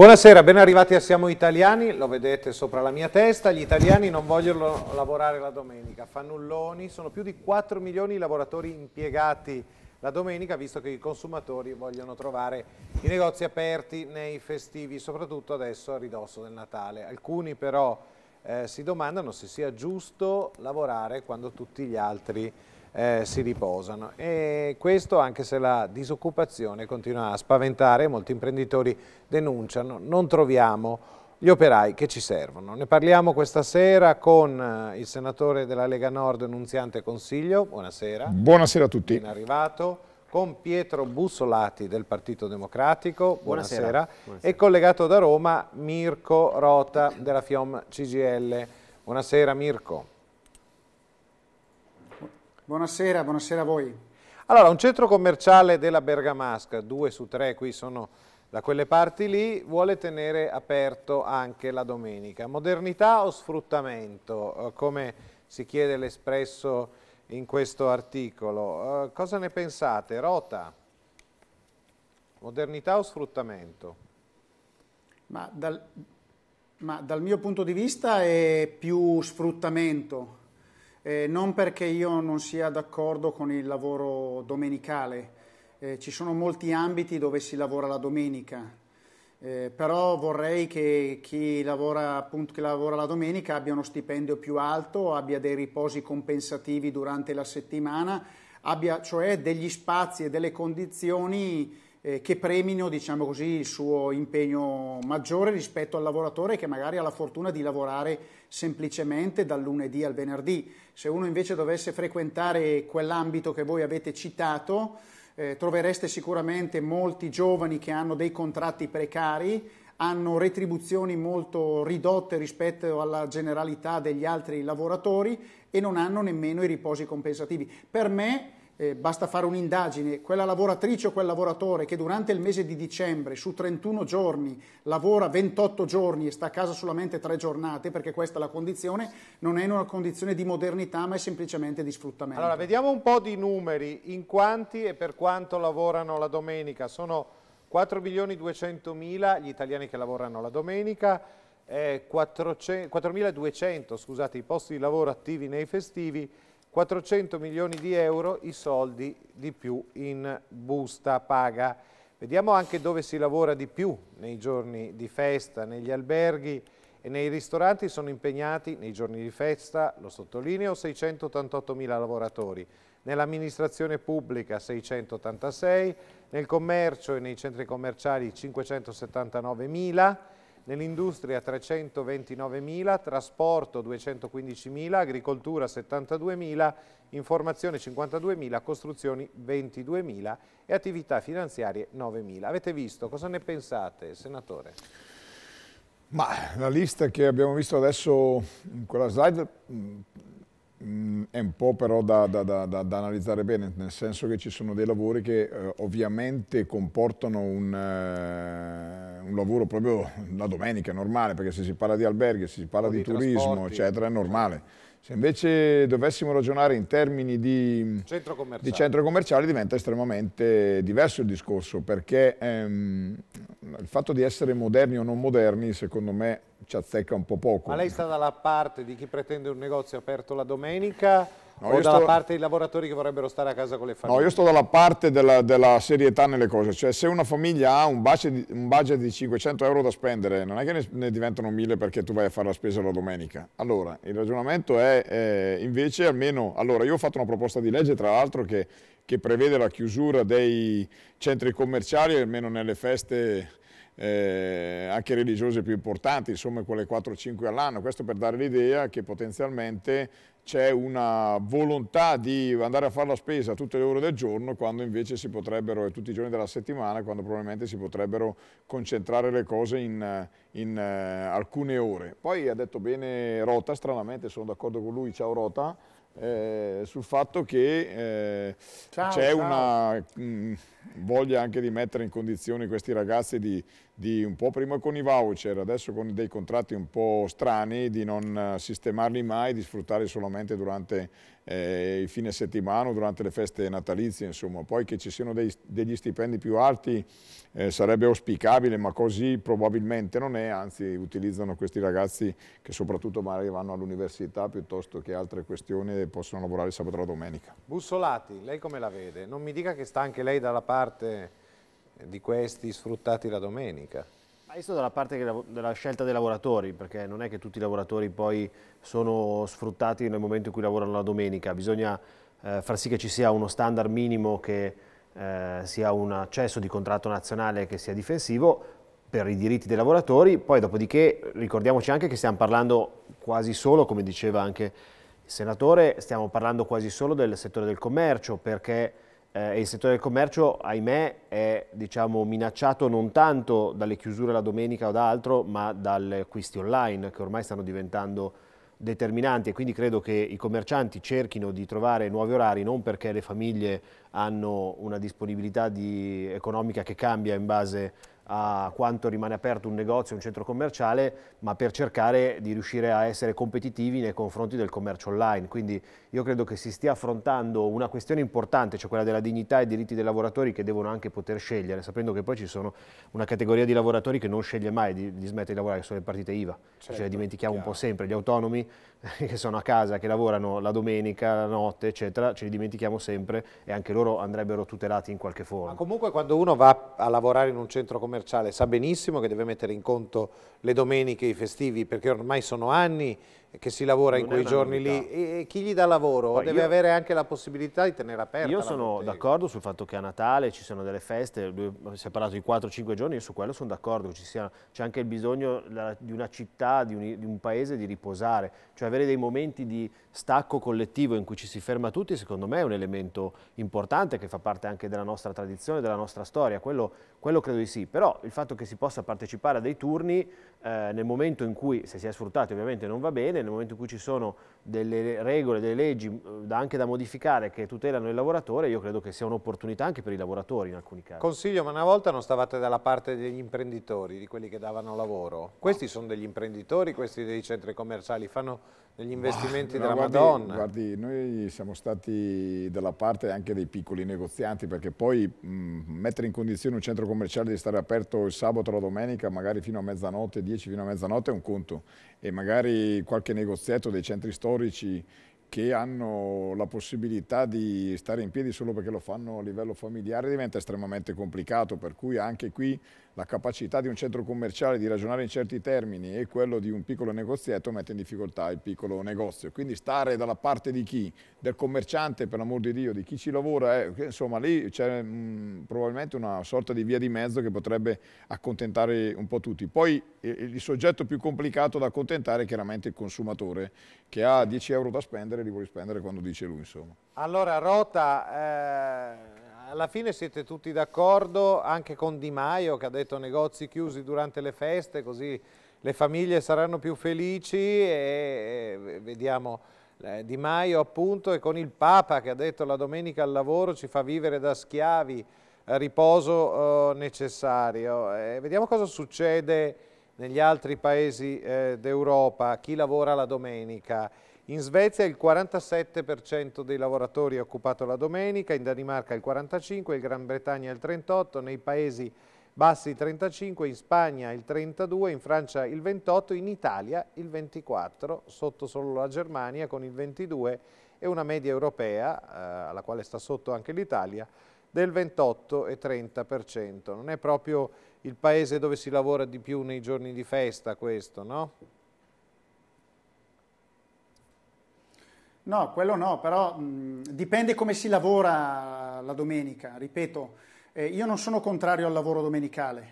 Buonasera, ben arrivati a Siamo Italiani, lo vedete sopra la mia testa, gli italiani non vogliono lavorare la domenica, fannulloni, sono più di 4 milioni i lavoratori impiegati la domenica, visto che i consumatori vogliono trovare i negozi aperti nei festivi, soprattutto adesso a ridosso del Natale. Alcuni però eh, si domandano se sia giusto lavorare quando tutti gli altri eh, si riposano. E questo anche se la disoccupazione continua a spaventare, molti imprenditori denunciano, non troviamo gli operai che ci servono. Ne parliamo questa sera con eh, il senatore della Lega Nord, Nunziante Consiglio, buonasera. Buonasera a tutti. Ben arrivato. Con Pietro Bussolati del Partito Democratico, buonasera. buonasera. buonasera. E collegato da Roma Mirko Rota della FIOM CGL. Buonasera Mirko. Buonasera, buonasera a voi. Allora, un centro commerciale della Bergamasca, due su tre qui sono da quelle parti lì, vuole tenere aperto anche la domenica. Modernità o sfruttamento, eh, come si chiede l'espresso in questo articolo? Eh, cosa ne pensate? Rota, modernità o sfruttamento? Ma dal, ma dal mio punto di vista è più sfruttamento, eh, non perché io non sia d'accordo con il lavoro domenicale, eh, ci sono molti ambiti dove si lavora la domenica, eh, però vorrei che chi lavora, appunto, che lavora la domenica abbia uno stipendio più alto, abbia dei riposi compensativi durante la settimana, abbia cioè degli spazi e delle condizioni eh, che premino diciamo così, il suo impegno maggiore rispetto al lavoratore che magari ha la fortuna di lavorare semplicemente dal lunedì al venerdì. Se uno invece dovesse frequentare quell'ambito che voi avete citato, eh, trovereste sicuramente molti giovani che hanno dei contratti precari, hanno retribuzioni molto ridotte rispetto alla generalità degli altri lavoratori e non hanno nemmeno i riposi compensativi. Per me eh, basta fare un'indagine, quella lavoratrice o quel lavoratore che durante il mese di dicembre su 31 giorni lavora 28 giorni e sta a casa solamente 3 giornate, perché questa è la condizione, non è in una condizione di modernità ma è semplicemente di sfruttamento. Allora, vediamo un po' di numeri, in quanti e per quanto lavorano la domenica. Sono 4 milioni 200 mila gli italiani che lavorano la domenica, 4.200 eh, scusate, i posti di lavoro attivi nei festivi, 400 milioni di euro i soldi di più in busta paga. Vediamo anche dove si lavora di più nei giorni di festa, negli alberghi e nei ristoranti sono impegnati nei giorni di festa, lo sottolineo, 688 mila lavoratori, nell'amministrazione pubblica 686, nel commercio e nei centri commerciali 579 mila, nell'industria 329.000, trasporto 215.000, agricoltura 72.000, informazione 52.000, costruzioni 22.000 e attività finanziarie 9.000. Avete visto? Cosa ne pensate, senatore? Ma la lista che abbiamo visto adesso in quella slide Mm, è un po' però da, da, da, da, analizzare bene, nel senso che ci sono dei lavori che eh, ovviamente comportano un, eh, un, lavoro proprio la domenica, è normale, perché se si parla di alberghi, se si parla di, di turismo, eccetera, è normale. Se invece dovessimo ragionare in termini di centro commerciale, di centro commerciale diventa estremamente diverso il discorso, perché ehm, il fatto di essere moderni o non moderni, secondo me, ci azzecca un po' poco. Ma lei sta dalla parte di chi pretende un negozio aperto la domenica No, o dalla sto... parte dei lavoratori che vorrebbero stare a casa con le famiglie? No, io sto dalla parte della, della serietà nelle cose, cioè se una famiglia ha un budget, di, un budget, di, 500 euro da spendere, non è che ne, ne, diventano 1000 perché tu vai a fare la spesa la domenica. Allora, il ragionamento è, è eh, invece almeno, allora io ho fatto una proposta di legge tra l'altro che, che prevede la chiusura dei centri commerciali, almeno nelle feste... Eh, anche religiose più importanti, insomma quelle 4-5 all'anno, questo per dare l'idea che potenzialmente c'è una volontà di andare a fare la spesa tutte le ore del giorno quando invece si potrebbero, e tutti i giorni della settimana, quando probabilmente si potrebbero concentrare le cose in, in uh, alcune ore. Poi ha detto bene Rota, stranamente sono d'accordo con lui, ciao Rota, eh, sul fatto che eh, c'è una mh, mm, voglia anche di mettere in condizione questi ragazzi di, di un po' prima con i voucher, adesso con dei contratti un po' strani, di non eh, sistemarli mai, di sfruttarli solamente durante eh, il fine settimana, durante le feste natalizie, insomma. Poi che ci siano dei, degli stipendi più alti eh, sarebbe auspicabile, ma così probabilmente non è, anzi utilizzano questi ragazzi che soprattutto magari vanno all'università piuttosto che altre questioni e possono lavorare sabato e domenica. Bussolati, lei come la vede? Non mi dica che sta anche lei dalla parte di questi sfruttati la domenica? Ma io dalla parte della scelta dei lavoratori, perché non è che tutti i lavoratori poi sono sfruttati nel momento in cui lavorano la domenica, bisogna eh, far sì che ci sia uno standard minimo che eh, sia un accesso di contratto nazionale che sia difensivo per i diritti dei lavoratori, poi dopodiché ricordiamoci anche che stiamo parlando quasi solo, come diceva anche il senatore, stiamo parlando quasi solo del settore del commercio, perché eh, il settore del commercio, ahimè, è diciamo, minacciato non tanto dalle chiusure la domenica o da altro, ma dalle acquisti online che ormai stanno diventando determinanti e quindi credo che i commercianti cerchino di trovare nuovi orari non perché le famiglie hanno una disponibilità di economica che cambia in base a quanto rimane aperto un negozio, un centro commerciale, ma per cercare di riuscire a essere competitivi nei confronti del commercio online. Quindi io credo che si stia affrontando una questione importante, cioè quella della dignità e dei diritti dei lavoratori che devono anche poter scegliere, sapendo che poi ci sono una categoria di lavoratori che non sceglie mai di, di smettere di lavorare, che sono le partite IVA. Cioè certo, cioè, dimentichiamo chiaro. un po' sempre, gli autonomi che sono a casa, che lavorano la domenica, la notte, eccetera, ce li dimentichiamo sempre e anche loro andrebbero tutelati in qualche forma. Ma comunque quando uno va a lavorare in un centro commerciale sa benissimo che deve mettere in conto le domeniche, i festivi, perché ormai sono anni che si lavora non in quei giorni novità. lì e chi gli dà lavoro Poi deve io, avere anche la possibilità di tenere aperta io sono d'accordo sul fatto che a Natale ci siano delle feste lui, si è parlato di 4-5 giorni io su quello sono d'accordo c'è anche il bisogno la, di una città di un, di un, paese di riposare cioè avere dei momenti di stacco collettivo in cui ci si ferma tutti secondo me è un elemento importante che fa parte anche della nostra tradizione della nostra storia quello, quello credo di sì però il fatto che si possa partecipare a dei turni eh, nel momento in cui, se si è sfruttati ovviamente non va bene, nel momento in cui ci sono delle regole, delle leggi eh, anche da modificare che tutelano il lavoratore, io credo che sia un'opportunità anche per i lavoratori in alcuni casi. Consiglio, ma una volta non stavate dalla parte degli imprenditori, di quelli che davano lavoro. Questi sono degli imprenditori, questi dei centri commerciali, fanno degli investimenti oh, della guardi, Madonna. Guardi, noi siamo stati dalla parte anche dei piccoli negozianti, perché poi mh, mettere in condizione un centro commerciale di stare aperto il sabato o la domenica, magari fino a mezzanotte, 10 fino a mezzanotte, è un conto. E magari qualche negozietto dei centri storici che hanno la possibilità di stare in piedi solo perché lo fanno a livello familiare diventa estremamente complicato, per cui anche qui la capacità di un centro commerciale di ragionare in certi termini e quello di un piccolo negozietto mette in difficoltà il piccolo negozio. Quindi stare dalla parte di chi? Del commerciante, per l'amor di Dio, di chi ci lavora, eh, insomma lì c'è mm, probabilmente una sorta di via di mezzo che potrebbe accontentare un po' tutti. Poi eh, il soggetto più complicato da accontentare è chiaramente il consumatore che ha 10 euro da spendere e li vuole spendere quando dice lui. Insomma. Allora Rota... Eh alla fine siete tutti d'accordo anche con Di Maio che ha detto negozi chiusi durante le feste così le famiglie saranno più felici e vediamo eh, Di Maio appunto e con il Papa che ha detto la domenica al lavoro ci fa vivere da schiavi eh, riposo eh, necessario. E vediamo cosa succede negli altri paesi d'Europa, chi lavora la domenica. In Svezia il 47% dei lavoratori è occupato la domenica, in Danimarca il 45%, in Gran Bretagna il 38%, nei Paesi Bassi il 35%, in Spagna il 32%, in Francia il 28%, in Italia il 24%, sotto solo la Germania con il 22% e una media europea, eh, alla quale sta sotto anche l'Italia, del 28 e 30%. Non è proprio il paese dove si lavora di più nei giorni di festa questo, no? No, quello no, però mh, mm, dipende come si lavora la domenica. Ripeto, eh, io non sono contrario al lavoro domenicale,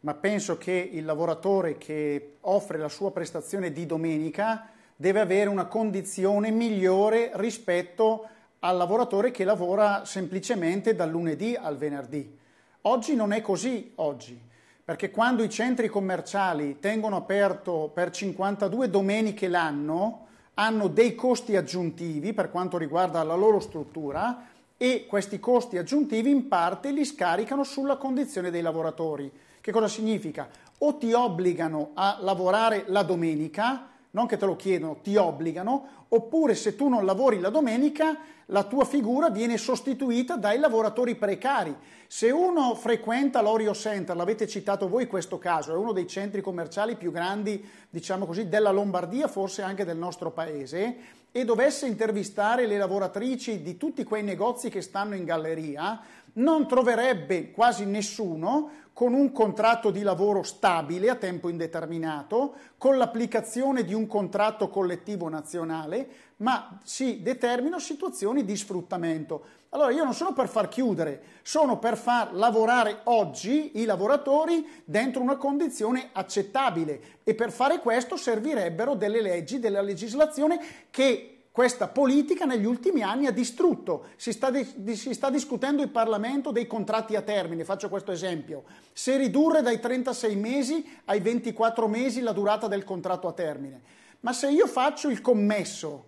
ma penso che il lavoratore che offre la sua prestazione di domenica deve avere una condizione migliore rispetto al lavoratore che lavora semplicemente dal lunedì al venerdì. Oggi non è così, oggi, perché quando i centri commerciali tengono aperto per 52 domeniche l'anno, hanno dei costi aggiuntivi per quanto riguarda la loro struttura e questi costi aggiuntivi in parte li scaricano sulla condizione dei lavoratori. Che cosa significa? O ti obbligano a lavorare la domenica, non che te lo chiedono, ti obbligano, oppure se tu non lavori la domenica, la tua figura viene sostituita dai lavoratori precari. Se uno frequenta l'Orio Center, l'avete citato voi questo caso, è uno dei centri commerciali più grandi, diciamo così, della Lombardia, forse anche del nostro paese, e dovesse intervistare le lavoratrici di tutti quei negozi che stanno in galleria, non troverebbe quasi nessuno con un contratto di lavoro stabile a tempo indeterminato, con l'applicazione di un contratto collettivo nazionale, ma si determinano situazioni di sfruttamento. Allora io non sono per far chiudere, sono per far lavorare oggi i lavoratori dentro una condizione accettabile e per fare questo servirebbero delle leggi, della legislazione che questa politica negli ultimi anni ha distrutto, si sta, di, si sta discutendo in Parlamento dei contratti a termine, faccio questo esempio, se ridurre dai 36 mesi ai 24 mesi la durata del contratto a termine. Ma se io faccio il commesso,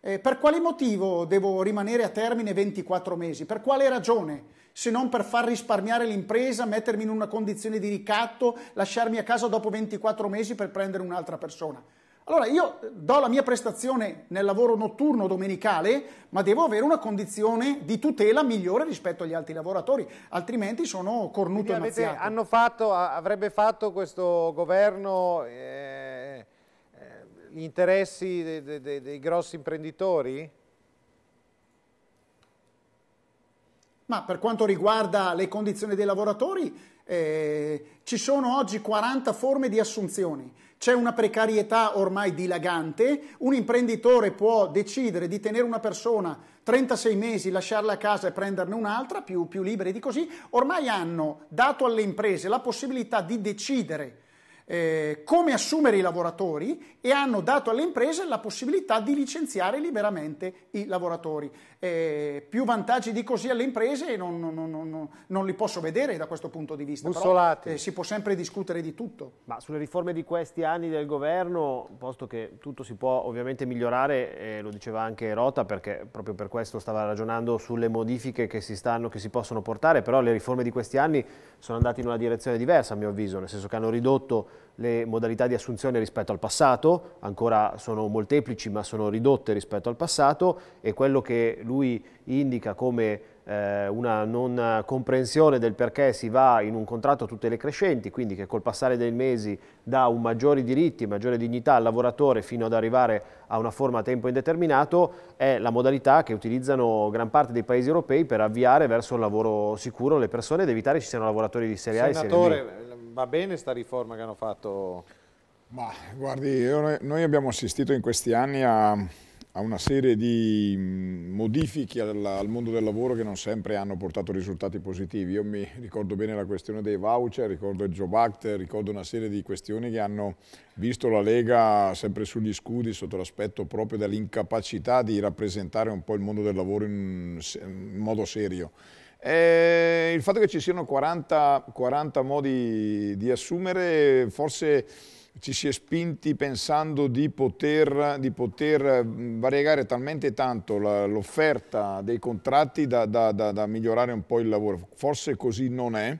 eh, per quale motivo devo rimanere a termine 24 mesi? Per quale ragione? Se non per far risparmiare l'impresa, mettermi in una condizione di ricatto, lasciarmi a casa dopo 24 mesi per prendere un'altra persona. Allora io eh, do la mia prestazione nel lavoro notturno domenicale, ma devo avere una condizione di tutela migliore rispetto agli altri lavoratori, altrimenti sono cornuto Quindi e avete, fatto, avrebbe fatto questo governo eh, eh, gli interessi dei, dei, dei, dei grossi imprenditori? Ma per quanto riguarda le condizioni dei lavoratori, eh, ci sono oggi 40 forme di assunzioni c'è una precarietà ormai dilagante, un imprenditore può decidere di tenere una persona 36 mesi, lasciarla a casa e prenderne un'altra, più, più liberi di così, ormai hanno dato alle imprese la possibilità di decidere eh, come assumere i lavoratori e hanno dato alle imprese la possibilità di licenziare liberamente i lavoratori. Eh, più vantaggi di così alle imprese non, non, non, non, li posso vedere da questo punto di vista. Bussolati. Però, eh, si può sempre discutere di tutto. Ma sulle riforme di questi anni del governo, posto che tutto si può ovviamente migliorare, lo diceva anche Rota perché proprio per questo stava ragionando sulle modifiche che si, stanno, che si possono portare, però le riforme di questi anni sono andate in una direzione diversa a mio avviso, nel senso che hanno ridotto le modalità di assunzione rispetto al passato, ancora sono molteplici ma sono ridotte rispetto al passato e quello che lui indica come eh, una non comprensione del perché si va in un contratto a tutte le crescenti, quindi che col passare dei mesi dà un maggiori diritti, maggiore dignità al lavoratore fino ad arrivare a una forma a tempo indeterminato, è la modalità che utilizzano gran parte dei paesi europei per avviare verso il lavoro sicuro le persone ed evitare che ci siano lavoratori di serie A e serie B va bene sta riforma che hanno fatto? Ma guardi, noi abbiamo assistito in questi anni a, a una serie di mm, modifiche al, al, mondo del lavoro che non sempre hanno portato risultati positivi. Io mi ricordo bene la questione dei voucher, ricordo il Job Act, ricordo una serie di questioni che hanno visto la Lega sempre sugli scudi sotto l'aspetto proprio dell'incapacità di rappresentare un po' il mondo del lavoro in, in modo serio. Eh, il fatto che ci siano 40, 40 modi di assumere, forse ci si è spinti pensando di poter, di poter variegare talmente tanto l'offerta dei contratti da, da, da, da migliorare un po' il lavoro. Forse così non è.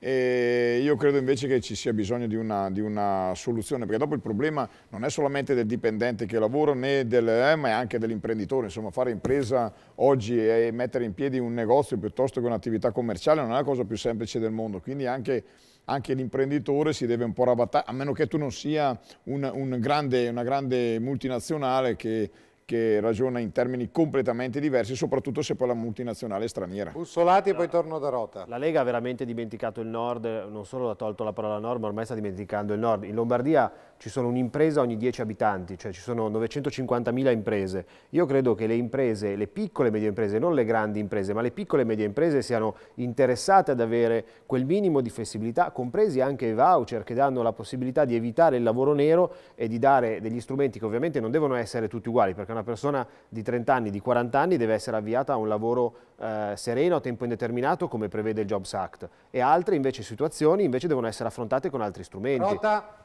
E io credo invece che ci sia bisogno di una, di una, soluzione, perché dopo il problema non è solamente del dipendente che lavora, né del, eh, ma è anche dell'imprenditore. Insomma, fare impresa oggi e mettere in piedi un negozio piuttosto che un'attività commerciale non è la cosa più semplice del mondo. Quindi anche, anche l'imprenditore si deve un po' ravattare, a meno che tu non sia un, un grande, una grande multinazionale che che ragiona in termini completamente diversi, soprattutto se poi la multinazionale è straniera. Bussolati e poi torno da Rota. La Lega ha veramente dimenticato il Nord, non solo ha tolto la parola Nord, ma ormai sta dimenticando il Nord. In Lombardia ci sono un'impresa ogni 10 abitanti, cioè ci sono 950.000 imprese. Io credo che le imprese, le piccole e medie imprese, non le grandi imprese, ma le piccole e medie imprese siano interessate ad avere quel minimo di flessibilità, compresi anche i voucher che danno la possibilità di evitare il lavoro nero e di dare degli strumenti che ovviamente non devono essere tutti uguali, perché una una persona di 30 anni, di 40 anni deve essere avviata a un lavoro eh, sereno, a tempo indeterminato, come prevede il Jobs Act, e altre invece situazioni invece devono essere affrontate con altri strumenti. Rota.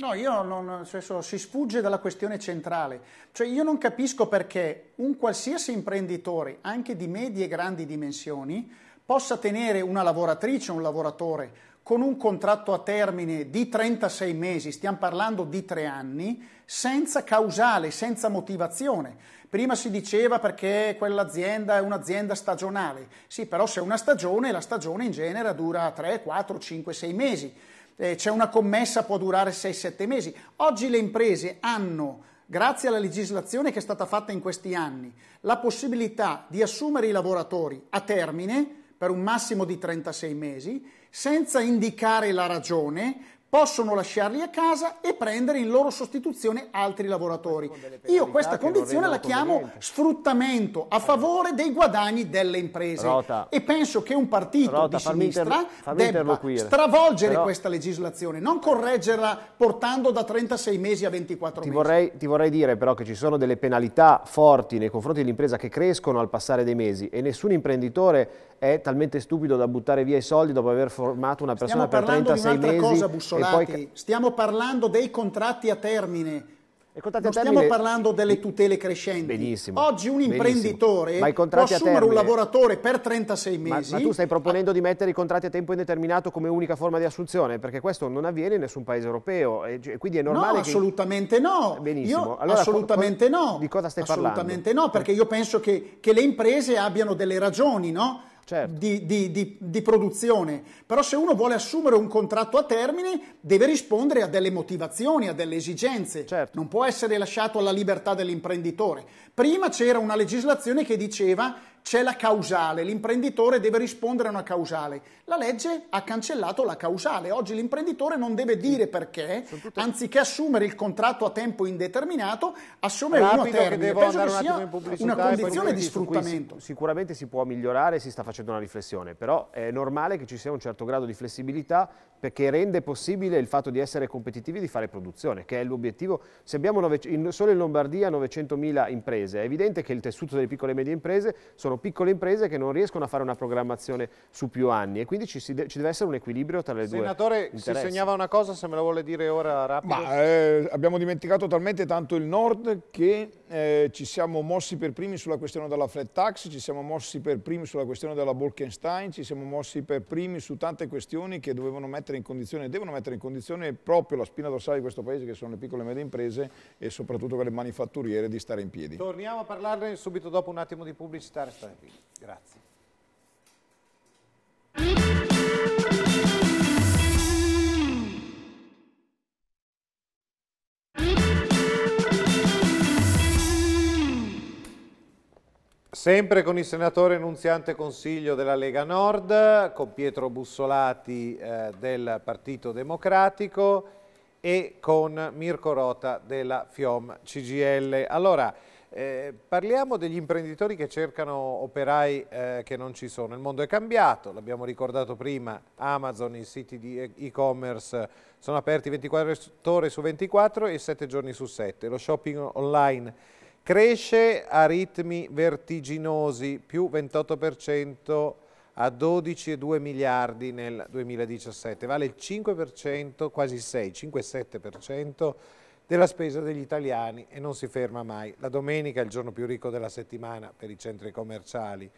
No, io non, senso, cioè, si sfugge dalla questione centrale. Cioè io non capisco perché un qualsiasi imprenditore, anche di medie e grandi dimensioni, possa tenere una lavoratrice, un lavoratore con un contratto a termine di 36 mesi, stiamo parlando di tre anni, senza causale, senza motivazione. Prima si diceva perché quell'azienda è un'azienda stagionale, sì, però se è una stagione, la stagione in genere dura 3, 4, 5, 6 mesi. Eh, c'è una commessa, può durare 6-7 mesi. Oggi le imprese hanno grazie alla legislazione che è stata fatta in questi anni, la possibilità di assumere i lavoratori a termine per un massimo di 36 mesi senza indicare la ragione, possono lasciarli a casa e prendere in loro sostituzione altri lavoratori. Io questa condizione la chiamo sfruttamento a favore dei guadagni delle imprese Rota. e penso che un partito Rota, di sinistra debba stravolgere Però... questa legislazione, non correggerla portando da 36 mesi a 24 ti mesi. Vorrei, ti vorrei dire però che ci sono delle penalità forti nei confronti dell'impresa che crescono al passare dei mesi e nessun imprenditore è talmente stupido da buttare via i soldi dopo aver formato una persona per 36 mesi cosa, Consolati, poi... stiamo parlando dei contratti a termine. non a termine... stiamo parlando delle tutele crescenti. Benissimo, Oggi un imprenditore può assumere un lavoratore per 36 mesi. Ma, ma tu stai proponendo a... di mettere i contratti a tempo indeterminato come unica forma di assunzione? Perché questo non avviene in nessun paese europeo. quindi è normale. No, assolutamente no. Benissimo. Io, allora, assolutamente no. Di cosa stai assolutamente parlando? Assolutamente no, perché io penso che, che le imprese abbiano delle ragioni, no? certo. di, di, di, di, produzione. Però se uno vuole assumere un contratto a termine deve rispondere a delle motivazioni, a delle esigenze. Certo. Non può essere lasciato alla libertà dell'imprenditore. Prima c'era una legislazione che diceva c'è la causale, l'imprenditore deve rispondere a una causale. La legge ha cancellato la causale, oggi l'imprenditore non deve dire perché, tutte... anziché assumere il contratto a tempo indeterminato, assume Rapido uno a termine. Che devo Penso che sia un una condizione di sfruttamento. Si, sicuramente si può migliorare, si sta facendo una riflessione, però è normale che ci sia un certo grado di flessibilità perché rende possibile il fatto di essere competitivi e di fare produzione, che è l'obiettivo. Se abbiamo nove, in, solo in Lombardia 900.000 imprese, è evidente che il tessuto delle piccole e medie imprese sono piccole imprese che non riescono a fare una programmazione su più anni e quindi ci, de ci deve essere un equilibrio tra le Senatore, due Senatore, si segnava una cosa, se me la vuole dire ora rapido. Ma, eh, abbiamo dimenticato talmente tanto il Nord che eh, ci siamo mossi per primi sulla questione della flat tax, ci siamo mossi per primi sulla questione della Bolkenstein, ci siamo mossi per primi su tante questioni che dovevano mettere in condizione, devono mettere in condizione proprio la spina dorsale di questo Paese che sono le piccole e medie imprese e soprattutto quelle manifatturiere di stare in piedi. Torniamo a parlarne subito dopo un attimo di pubblicità. Restare. Grazie. Sempre con il senatore Nunziante Consiglio della Lega Nord, con Pietro Bussolati eh, del Partito Democratico e con Mirko Rota della FIOM CGL. Allora, eh, parliamo degli imprenditori che cercano operai eh, che non ci sono. Il mondo è cambiato, l'abbiamo ricordato prima, Amazon, i siti di e-commerce sono aperti 24 ore su 24 e 7 giorni su 7. Lo shopping online cresce a ritmi vertiginosi, più 28% a 12,2 miliardi nel 2017, vale il 5%, quasi 6, 5,7% della spesa degli italiani e non si ferma mai. La domenica è il giorno più ricco della settimana per i centri commerciali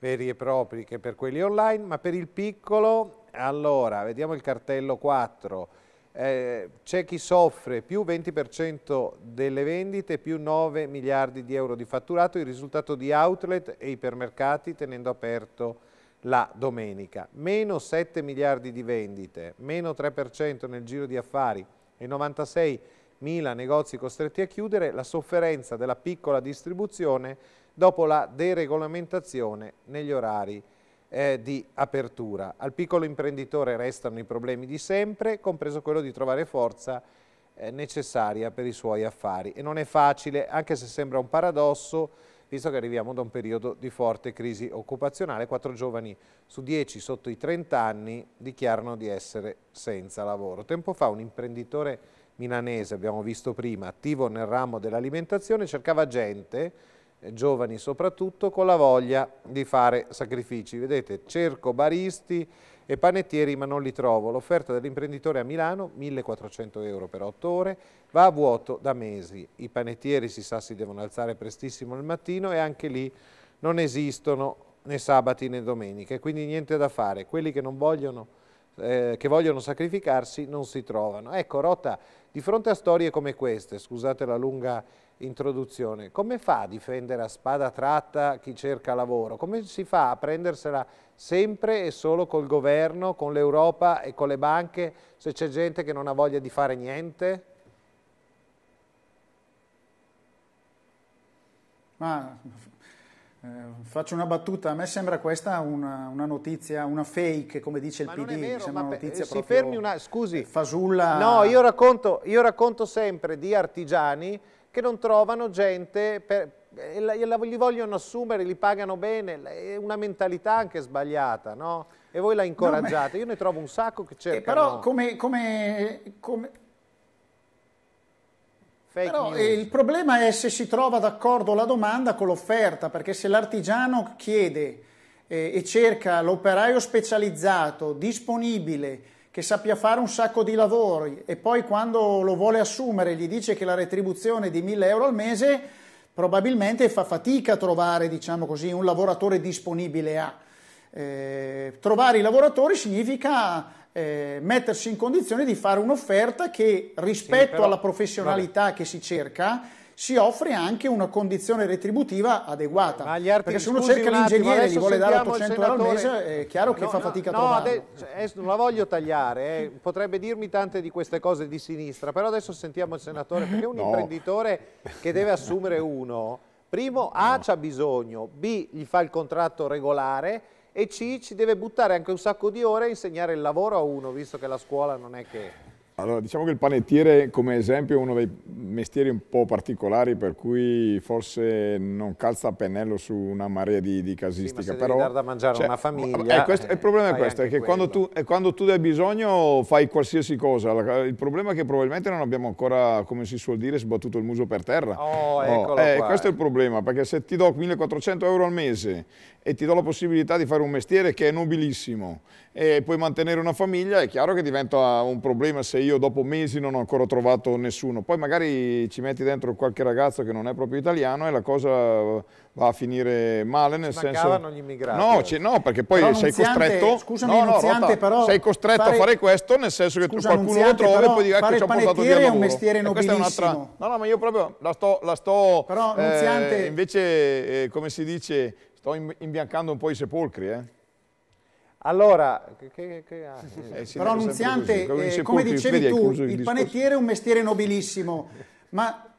veri e propri che per quelli online, ma per il piccolo, allora, vediamo il cartello 4, eh, c'è chi soffre più 20% delle vendite, più 9 miliardi di euro di fatturato, il risultato di outlet e ipermercati tenendo aperto la domenica. Meno 7 miliardi di vendite, meno 3% nel giro di affari e 96 miliardi mila negozi costretti a chiudere, la sofferenza della piccola distribuzione dopo la deregolamentazione negli orari eh, di apertura. Al piccolo imprenditore restano i problemi di sempre, compreso quello di trovare forza eh, necessaria per i suoi affari. E non è facile, anche se sembra un paradosso, visto che arriviamo da un periodo di forte crisi occupazionale. Quattro giovani su dieci sotto i 30 anni dichiarano di essere senza lavoro. Tempo fa un imprenditore milanese, abbiamo visto prima, attivo nel ramo dell'alimentazione, cercava gente, eh, giovani soprattutto, con la voglia di fare sacrifici. Vedete, cerco baristi e panettieri ma non li trovo. L'offerta dell'imprenditore a Milano, 1400 euro per 8 ore, va a vuoto da mesi. I panettieri, si sa, si devono alzare prestissimo il mattino e anche lì non esistono né sabati né domeniche, quindi niente da fare. Quelli che non vogliono eh, che vogliono sacrificarsi non si trovano. Ecco Rota, di fronte a storie come queste, scusate la lunga introduzione, come fa a difendere a spada tratta chi cerca lavoro? Come si fa a prendersela sempre e solo col governo, con l'Europa e con le banche se c'è gente che non ha voglia di fare niente? Ma eh, faccio una battuta, a me sembra questa una, una notizia, una fake, come dice il ma PD. Vero, sembra una notizia eh, si fermi una, scusi, fasulla. No, io racconto, io racconto, sempre di artigiani che non trovano gente, per, li vogliono assumere, li pagano bene, è una mentalità anche sbagliata, no? E voi la incoraggiate, no, ma... io ne trovo un sacco che eh, cercano. Eh, però come, come, come fake Però news. Eh, il problema è se si trova d'accordo la domanda con l'offerta, perché se l'artigiano chiede eh, e cerca l'operaio specializzato, disponibile, che sappia fare un sacco di lavori e poi quando lo vuole assumere gli dice che la retribuzione è di 1000 euro al mese, probabilmente fa fatica a trovare diciamo così, un lavoratore disponibile a. Eh, trovare i lavoratori significa eh, mettersi in condizione di fare un'offerta che rispetto sì, però, alla professionalità vabbè. che si cerca si offre anche una condizione retributiva adeguata. Ma Arti, Perché se uno cerca un l'ingegnere e gli vuole dare 800 euro al mese, è chiaro che no, fa fatica no, a trovarlo. Cioè, non la voglio tagliare, eh. potrebbe dirmi tante di queste cose di sinistra, però adesso sentiamo il senatore, perché un no. imprenditore che deve assumere uno, primo A c'ha bisogno, B gli fa il contratto regolare, e C ci deve buttare anche un sacco di ore a insegnare il lavoro a uno, visto che la scuola non è che... Allora, diciamo che il panettiere come esempio è uno dei mestieri un po' particolari per cui forse non calza a pennello su una marea di, di casistica. Sì, ma se però, devi da mangiare cioè, una famiglia... Eh, questo, il eh, problema è questo, è che quando tu, eh, quando tu, hai bisogno fai qualsiasi cosa. Il problema è che probabilmente non abbiamo ancora, come si suol dire, sbattuto il muso per terra. Oh, no. eccolo eh, qua. Questo è il problema, perché se ti do 1400 euro al mese e ti do la possibilità di fare un mestiere che è nobilissimo e puoi mantenere una famiglia, è chiaro che diventa un problema se io dopo mesi non ho ancora trovato nessuno. Poi magari ci metti dentro qualche ragazzo che non è proprio italiano e la cosa va a finire male nel Mancavano senso... gli immigrati. No, eh. no perché poi però sei costretto... Scusami, no, no, Rota, però... Sei costretto fare... a fare questo nel senso che Scusa, tu qualcuno lo trovi e poi dici ecco ci ha portato via lavoro. è un mestiere nobilissimo. No, no, ma io proprio la sto... La sto però, eh, invece, eh, come si dice Sto imbiancando un po' i sepolcri, eh? Allora, che, che, ah, eh, eh. sì, però Nunziante, eh, come dicevi tu, il, il panettiere è un mestiere nobilissimo, ma,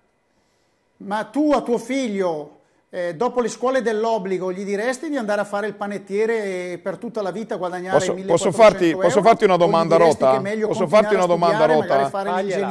ma tu a tuo figlio eh, dopo le scuole dell'obbligo gli diresti di andare a fare il panettiere per tutta la vita guadagnare posso, 1400 posso farti, euro, posso farti una domanda rota? Posso farti una domanda rota?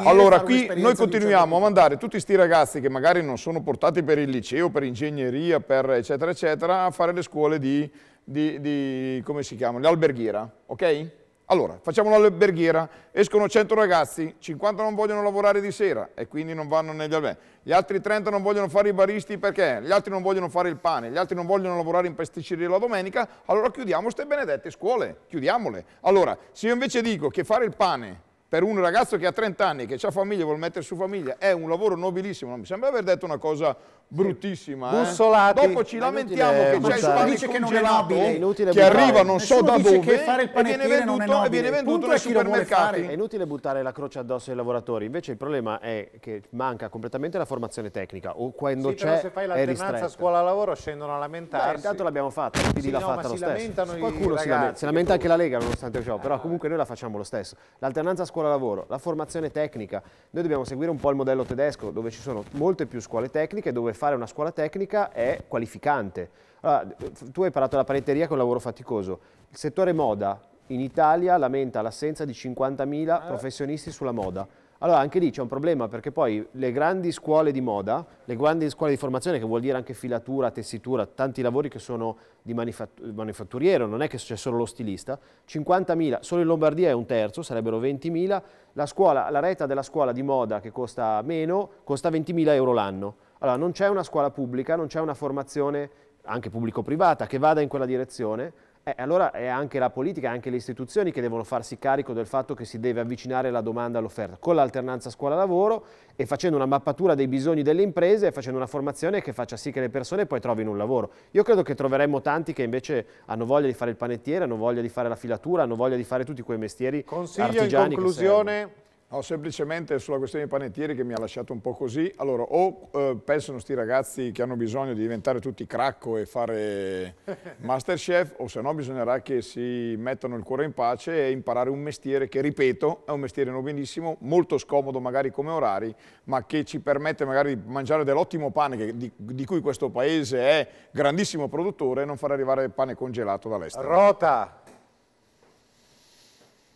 Allora qui noi continuiamo a mandare tutti questi ragazzi che magari non sono portati per il liceo, per ingegneria, per eccetera eccetera a fare le scuole di, di, di come si chiamano, l'alberghiera, ok? Allora, facciamo l'alberghiera, escono 100 ragazzi, 50 non vogliono lavorare di sera e quindi non vanno negli alberghi, gli altri 30 non vogliono fare i baristi perché? Gli altri non vogliono fare il pane, gli altri non vogliono lavorare in pasticceria la domenica, allora chiudiamo queste benedette scuole, chiudiamole. Allora, se io invece dico che fare il pane per un ragazzo che ha 30 anni, che ha famiglia e vuole mettere su famiglia, è un lavoro nobilissimo. Non mi sembra aver detto una cosa bruttissima. Sì. Eh? Bussolati. Dopo ci lamentiamo che c'è il pane dice che non è nobile, inutile che arriva non Nessuno so da dove che fare il e viene venduto, e viene venduto nei supermercati. È inutile buttare la croce addosso ai lavoratori. Invece il problema è che manca completamente la formazione tecnica. O quando sì, c'è, se fai l'alternanza scuola-lavoro scendono a lamentarsi. Beh, intanto l'abbiamo fatta, quindi sì, l'ha no, fatta lo stesso. Qualcuno si lamenta, anche la Lega nonostante ciò, però comunque noi la facciamo lo stesso. L'alternanza scuola scuola lavoro, la formazione tecnica. Noi dobbiamo seguire un po' il modello tedesco dove ci sono molte più scuole tecniche, dove fare una scuola tecnica è qualificante. Allora, tu hai parlato della panetteria che è un lavoro faticoso. Il settore moda in Italia lamenta l'assenza di 50.000 ah. professionisti sulla moda. Allora anche lì c'è un problema perché poi le grandi scuole di moda, le grandi scuole di formazione che vuol dire anche filatura, tessitura, tanti lavori che sono di manifatt manifatturiero, non è che c'è solo lo stilista, 50.000, solo in Lombardia è un terzo, sarebbero 20.000, la, scuola, la reta della scuola di moda che costa meno costa 20.000 euro l'anno. Allora non c'è una scuola pubblica, non c'è una formazione anche pubblico-privata che vada in quella direzione, eh, allora è anche la politica, è anche le istituzioni che devono farsi carico del fatto che si deve avvicinare la domanda all'offerta, con l'alternanza scuola-lavoro e facendo una mappatura dei bisogni delle imprese e facendo una formazione che faccia sì che le persone poi trovino un lavoro. Io credo che troveremmo tanti che invece hanno voglia di fare il panettiere, hanno voglia di fare la filatura, hanno voglia di fare tutti quei mestieri Consiglio artigiani in conclusione... No, semplicemente sulla questione dei panettieri che mi ha lasciato un po' così. Allora, o eh, pensano sti ragazzi che hanno bisogno di diventare tutti cracco e fare Masterchef, o se no bisognerà che si mettano il cuore in pace e imparare un mestiere che, ripeto, è un mestiere nobilissimo, molto scomodo magari come orari, ma che ci permette magari di mangiare dell'ottimo pane che, di, di, cui questo paese è grandissimo produttore e non far arrivare pane congelato dall'estero. Rota!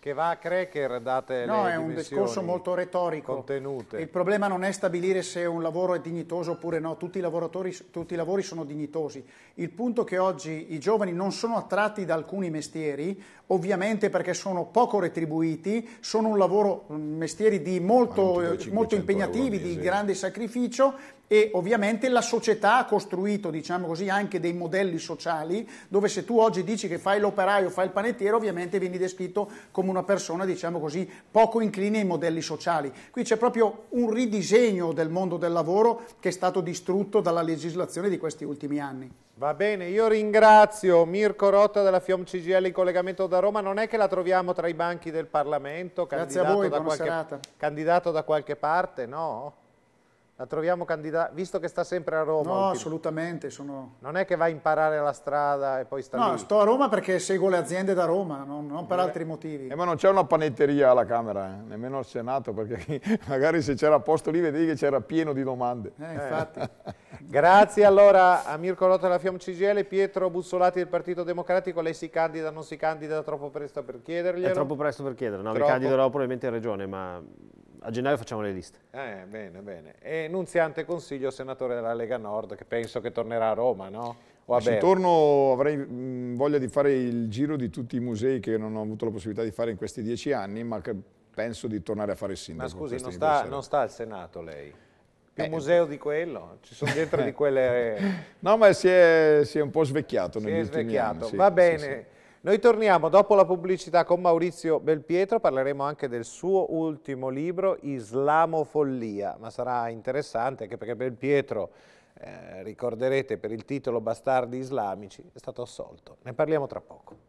che va a cracker date no, le No, è un discorso molto retorico. Contenute. Il problema non è stabilire se un lavoro è dignitoso oppure no, tutti i, tutti i, lavori sono dignitosi. Il punto è che oggi i giovani non sono attratti da alcuni mestieri, ovviamente perché sono poco retribuiti, sono un lavoro, mestieri di molto, molto impegnativi, di grande sacrificio e ovviamente la società ha costruito, diciamo così, anche dei modelli sociali dove se tu oggi dici che fai l'operaio, fai il panettiere, ovviamente vieni descritto come una persona, diciamo così, poco incline ai modelli sociali. Qui c'è proprio un ridisegno del mondo del lavoro che è stato distrutto dalla legislazione di questi ultimi anni. Va bene, io ringrazio Mirko Rotta della FIOM CGL in collegamento da Roma, non è che la troviamo tra i banchi del Parlamento, candidato, voi, da, qualche, candidato da qualche parte, no? La troviamo candidata, visto che sta sempre a Roma? No, assolutamente. Sono... Non è che va a imparare la strada e poi sta no, lì? sto a Roma perché seguo le aziende da Roma, non, non per eh. altri motivi. Eh, ma non c'è una panetteria alla Camera, eh? nemmeno al Senato, perché magari se c'era posto lì vedi che c'era pieno di domande. Eh, infatti. Eh. Grazie allora a Mirko Lotto della Fiom CGL, Pietro Bussolati del Partito Democratico, lei si candida, non si candida, troppo presto per chiederglielo? È troppo presto per chiederlo, no, troppo. mi candiderò probabilmente in regione, ma a gennaio facciamo le liste. Eh, bene, bene. E Nunziante Consiglio, senatore della Lega Nord, che penso che tornerà a Roma, no? O torno avrei mm, voglia di fare il giro di tutti i musei che non ho avuto la possibilità di fare in questi dieci anni, ma che penso di tornare a fare il sindaco. Ma scusi, non sta, non sta al Senato lei? più eh. museo di quello, ci sono dietro di quelle... No, ma si è, si è un po' svecchiato si negli ultimi svecchiato. anni. Sì, va bene. Sì, sì. Noi torniamo dopo la pubblicità con Maurizio Belpietro, parleremo anche del suo ultimo libro Islamofollia, ma sarà interessante anche perché Belpietro, eh, ricorderete per il titolo Bastardi islamici, è stato assolto. Ne parliamo tra poco.